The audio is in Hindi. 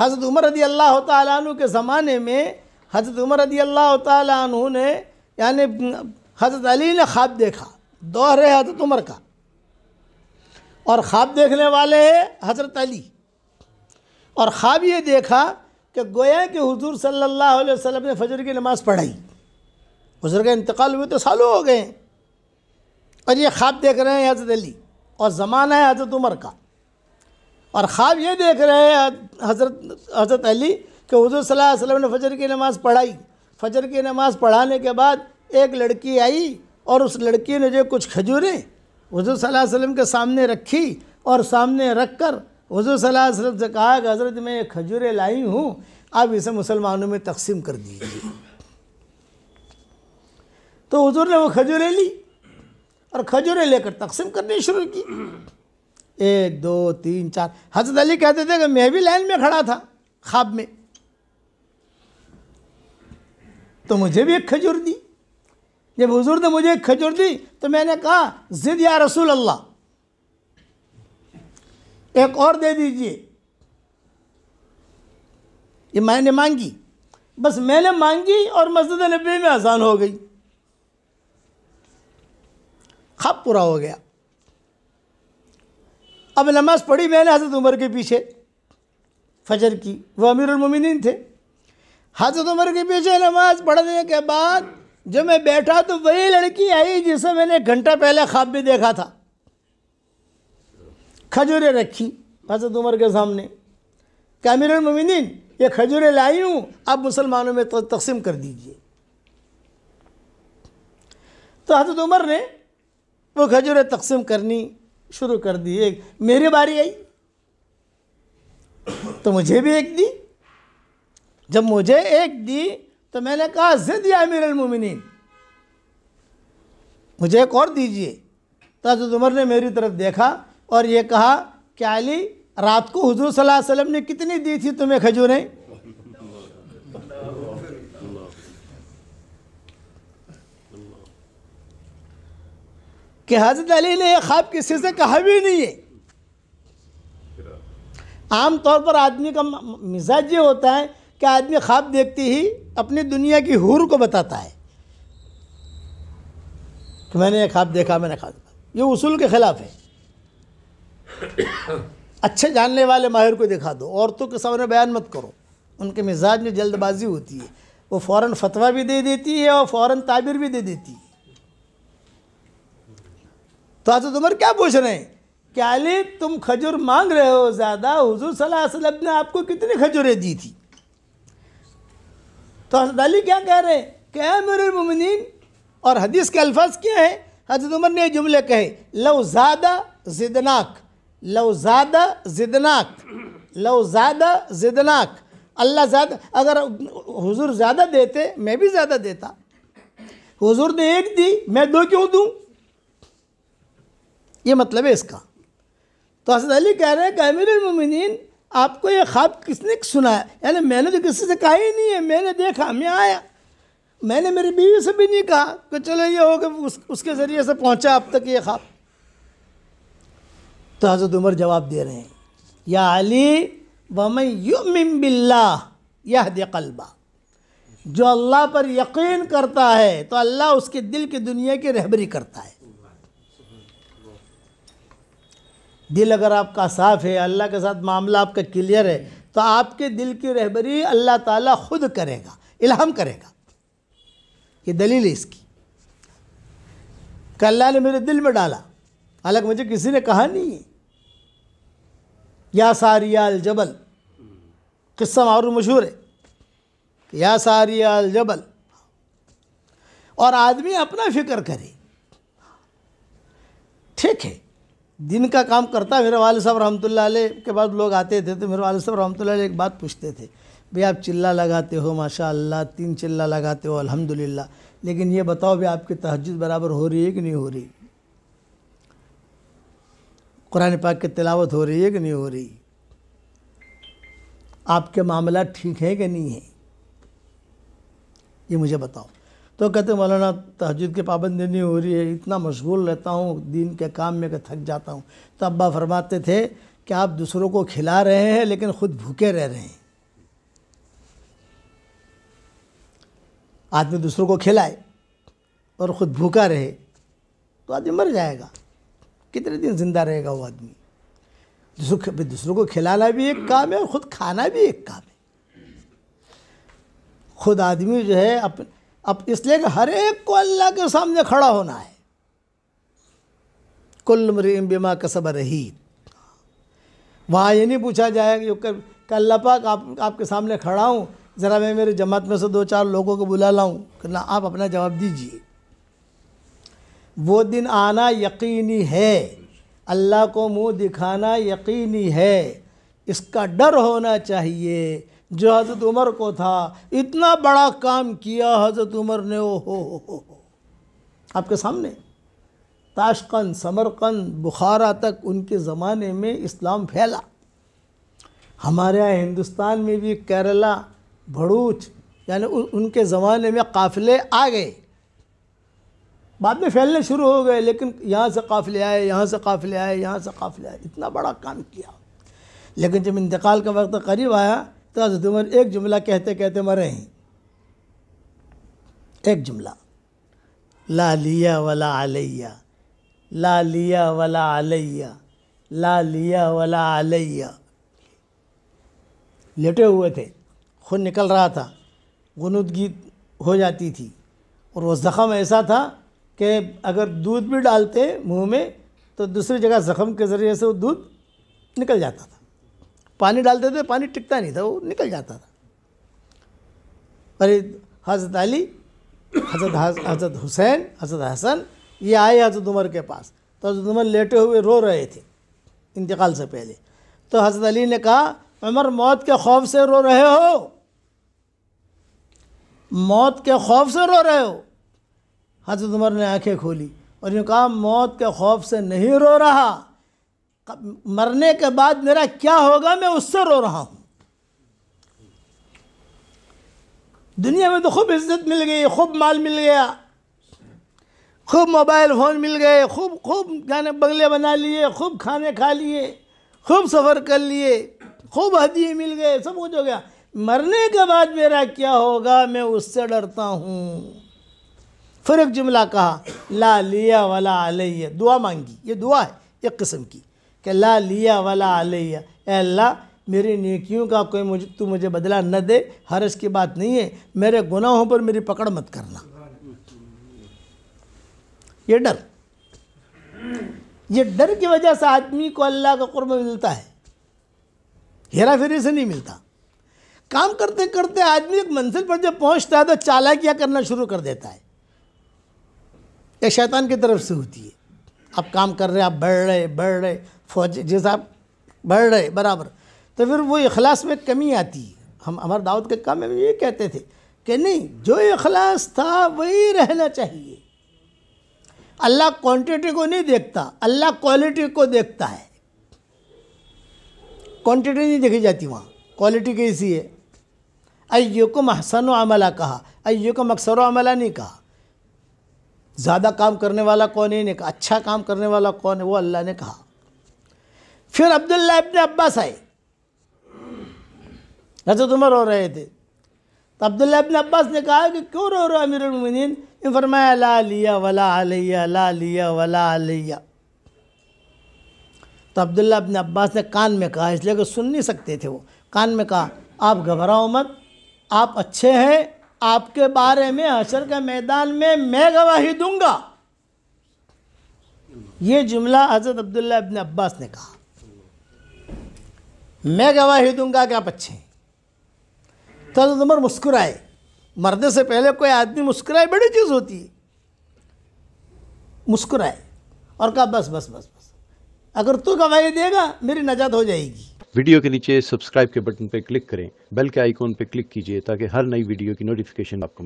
हज़रत उमर रदी अल्लाह तु के ज़माने में हज़रत उमर रदी अल्लाह तु ने यानि हज़रत अली ने ख्वाब देखा दोहर है हज़रत उमर का और ख्वाब देखने वाले है हज़रत अली और ख्वाब ये देखा कि गोया के हजूर सल्ला अलैहि ने फजर की नमाज़ पढ़ाई हज़र का इंतकाल हुए तो सालों हो गए और ये ख्वाब देख रहे हैं हज़रत अली और ज़माना है हज़रत उमर का और ख़्वाब ये देख रहे हैं हज़रत हज़रत अली कि हजूर वसल्लम ने फजर की नमाज़ पढ़ाई फजर की नमाज़ पढ़ाने के बाद एक लड़की आई और उस लड़की ने जो कुछ खजूरें हजूर वसल्लम के सामने रखी और सामने रख कर हजूर वसल्लम से कहा कि हज़रत मैं ये खजूरें लाई हूँ आप इसे मुसलमानों में तकसीम कर दीजिए तो हजूर ने वो खजूरें ली और खजूरें लेकर तकसीम करनी शुरू की एक दो तीन चार हजरत अली कहते थे कि मैं भी लाइन में खड़ा था ख्वाब में तो मुझे भी एक खजूर दी जब हजूर ने मुझे एक खजूर दी तो मैंने कहा जिद या रसूल अल्लाह एक और दे दीजिए ये मैंने मांगी बस मैंने मांगी और मस्जिद नबी में आसान हो गई खब पूरा हो गया अब नमाज़ पढ़ी मैंने हज़रत उमर के पीछे फजर की वह अमीरमिन थे हज़रत उमर के पीछे नमाज़ पढ़ने के बाद जब मैं बैठा तो वही लड़की आई जिसे मैंने घंटा पहले ख्वाब में देखा था खजूरें रखी हज़रत उमर के सामने क्या अमीरमिन ये खजूरें लाई हूँ आप मुसलमानों में तो तकसीम कर दीजिए तो हज़रत उमर ने वो खजूरें तकसीम करनी शुरू कर दी एक मेरी बारी आई तो मुझे भी एक दी जब मुझे एक दी तो मैंने कहा जिद या अमीर अलमोमिन मुझे एक और दीजिए तो हजरत उमर ने मेरी तरफ देखा और ये कहा क्या अली रात को हजूर सल्लल्लाहु अलैहि वसल्लम ने कितनी दी थी तुम्हें खजूरें कि हजरत अली ने यह ख्वाब किसी से कहा भी नहीं है आम तौर पर आदमी का मिजाज ये होता है कि आदमी ख्वाब देखते ही अपनी दुनिया की हूर को बताता है कि मैंने ये ख्वाब देखा मैंने ख्वाब देखा ये उसूल के ख़िलाफ़ है अच्छे जानने वाले माहिर को दिखा दो औरतों के सामने बयान मत करो उनके मिजाज में जल्दबाजी होती है वो फ़ौर फतवा भी दे देती है और फ़ौर ताबिर भी दे देती है तो हजरत तुम्हार क्या पूछ रहे हैं क्या अली तुम खजूर मांग रहे हो ज़्यादा हुजूर सल्लल्लाहु ने आपको कितनी खजूरें दी थी तो हजरत अली क्या कह रहे हैं क्या ममिन और हदीस के अल्फाज क्या हैं हजरत उमर ने जुमले कहे लव ज़्यादा ज़िदनाक लव ज़्यादा ज़िदनाक लव ज़्यादा ज़िदनाक अल्लाह ज़्यादा अगर हुजूर ज़्यादा देते मैं भी ज़्यादा देता हुजूर ने एक दी मैं दो क्यों दूँ ये मतलब है इसका तो हसद अली कह रहे हैं कैमिलमिन आपको ये ख्वाब किसने सुनाया यानी मैंने तो किसी से कहा ही नहीं है मैंने देखा मैं आया मैंने मेरी बीवी से भी नहीं कहा कि चलो ये हो कि उस, उसके ज़रिए से पहुंचा अब तक ये ख्वाब तो हज़रत उमर जवाब दे रहे हैं या अली वमन युमिन बिल्ला यह कलबा जो अल्लाह पर यकीन करता है तो अल्लाह उसके दिल की दुनिया की रहबरी करता है दिल अगर आपका साफ़ है अल्लाह के साथ मामला आपका क्लियर है तो आपके दिल की रहबरी अल्लाह ताला खुद करेगा इल्हम करेगा ये दलील है इसकी कि अल्लाह ने मेरे दिल में डाला हालांकि मुझे किसी ने कहा नहीं है या सारियाल जबल किस्सा मारू मशहूर है या सारियाल जबल और आदमी अपना फिक्र करे ठीक है दिन का काम करता मेरे वाले साहब रहमतुल्ला के बाद लोग आते थे तो मेरे वाले साहब रहमतुल्ला एक बात पूछते थे भाई आप चिल्ला लगाते हो माशा अल्लाह तीन चिल्ला लगाते हो अल्हम्दुलिल्लाह लेकिन ये बताओ भी आपकी तहजद बराबर हो रही है कि नहीं हो रही कुरान पाक की तिलावत हो रही है कि नहीं हो रही आपके मामला ठीक है कि नहीं है ये मुझे बताओ तो कहते मौलाना तहजद की पाबंदी नहीं हो रही है इतना मशगूल रहता हूँ दीन के काम में कि थक जाता हूँ तो अब्बा फरमाते थे कि आप दूसरों को खिला रहे हैं लेकिन ख़ुद भूखे रह रहे हैं आदमी दूसरों को खिलाए और ख़ुद भूखा रहे तो आदमी मर जाएगा कितने दिन ज़िंदा रहेगा वो आदमी दूसरों दूसरों को खिलाना भी एक काम है और ख़ुद खाना भी एक काम है खुद आदमी जो है अपने अब इसलिए कि हर एक को अल्लाह के सामने खड़ा होना है कुल मरीम बिमा कसब रही वहाँ ये नहीं पूछा जाएगा कि अल्लाह पाक आप आपके सामने खड़ा हूँ ज़रा मैं मेरे जमात में से दो चार लोगों को बुला लाऊँ ना आप अपना जवाब दीजिए वो दिन आना यकीनी है अल्लाह को मुंह दिखाना यकीनी है इसका डर होना चाहिए जो हज़रत उमर को था इतना बड़ा काम किया हज़रत उमर ने ओ हो हो हो आपके सामने ताशकंद समरकंद बुखारा तक उनके ज़माने में इस्लाम फैला हमारे यहाँ हिंदुस्तान में भी केरला भरूच यानी उनके ज़माने में काफ़िले आ गए बाद में फैलने शुरू हो गए लेकिन यहाँ से काफ़िले आए यहाँ से काफ़िले आए यहाँ से काफ़िले आए इतना बड़ा काम किया लेकिन जब इंतकाल का वक्त करीब आया तो हजरत उमर एक जुमला कहते कहते मरे हैं एक जुमला ला लिया वला आलैया ला लिया वला आलैया ला लिया वला आलैया लेटे हुए थे खून निकल रहा था गनुद गीत हो जाती थी और वो ज़ख़म ऐसा था कि अगर दूध भी डालते मुंह में तो दूसरी जगह ज़ख़म के ज़रिए से वो दूध निकल जाता था पानी डालते थे पानी टिकता नहीं था वो निकल जाता था अरे हज़रत अली हज़रत हज़रत हुसैन हज़रत हसन ये आए हज़रत उमर के पास तो हज़रत उमर लेटे हुए रो रहे थे इंतकाल से पहले तो हज़रत अली ने कहा उमर मौत के खौफ से रो रहे हो मौत के खौफ से रो रहे हो हज़रत उमर ने आंखें खोली और यूँ कहा मौत के खौफ से नहीं रो रहा मरने के बाद मेरा क्या होगा मैं उससे रो रहा हूँ दुनिया में तो खूब इज्जत मिल गई खूब माल मिल गया खूब मोबाइल फ़ोन मिल गए खूब खूब गाने बंगले बना लिए खूब खाने खा लिए खूब सफ़र कर लिए खूब हदी मिल गए सब कुछ हो गया मरने के बाद मेरा क्या होगा मैं उससे डरता हूँ फिर एक जुमला कहा ला लिया वाला आलिया दुआ मांगी ये दुआ है एक किस्म की कि ला लिया वाला आलिया अल्लाह मेरी नेकियों का कोई मुझे तू मुझे बदला न दे हरस की बात नहीं है मेरे गुनाहों पर मेरी पकड़ मत करना ये डर ये डर की वजह से आदमी को अल्लाह का कुर्ब मिलता है हेरा फेरी से नहीं मिलता काम करते करते आदमी एक मंजिल पर जब पहुंचता है तो चालाकियाँ करना शुरू कर देता है यह शैतान की तरफ से होती है आप काम कर रहे हैं आप बढ़ रहे बढ़ रहे फौज जी साहब बढ़ रहे बराबर तो फिर वो अखलास में कमी आती है हम अमर दाऊद के काम में ये कहते थे कि नहीं जो अखलास था वही रहना चाहिए अल्लाह क्वांटिटी को नहीं देखता अल्लाह क्वालिटी को देखता है क्वांटिटी नहीं देखी जाती वहाँ क्वालिटी कैसी है अयो को महसन अमला कहा अयो को मकसर अमला नहीं कहा ज़्यादा काम करने वाला कौन है नहीं कहा अच्छा काम करने वाला कौन है वो अल्लाह ने कहा फिर अब्दुल्ला इब्ने अब्बास आए हजरत उमर रो रहे थे तो अब्दुल्ला इब्ने अब्बास ने कहा कि क्यों रो रहे अमीर उमिन फरमाया ला लिया वला अलैया ला लिया वला अलैया तो अब्दुल्ला इब्ने अब्बास ने कान में कहा इसलिए कि सुन नहीं सकते थे वो कान में कहा आप घबराओ मत आप अच्छे हैं आपके बारे में हशर के मैदान में मैं गवाही दूंगा ये जुमला हज़रत अब्दुल्ला इब्ने अब्बास ने कहा मैं गवाही दूंगा कि आप अच्छे तो हजरत मुस्कुराए मरने से पहले कोई आदमी मुस्कुराए बड़ी चीज़ होती है मुस्कुराए और कहा बस बस बस बस अगर तू गवाही देगा मेरी नजात हो जाएगी वीडियो के नीचे सब्सक्राइब के बटन पर क्लिक करें बेल के आइकॉन पर क्लिक कीजिए ताकि हर नई वीडियो की नोटिफिकेशन आपको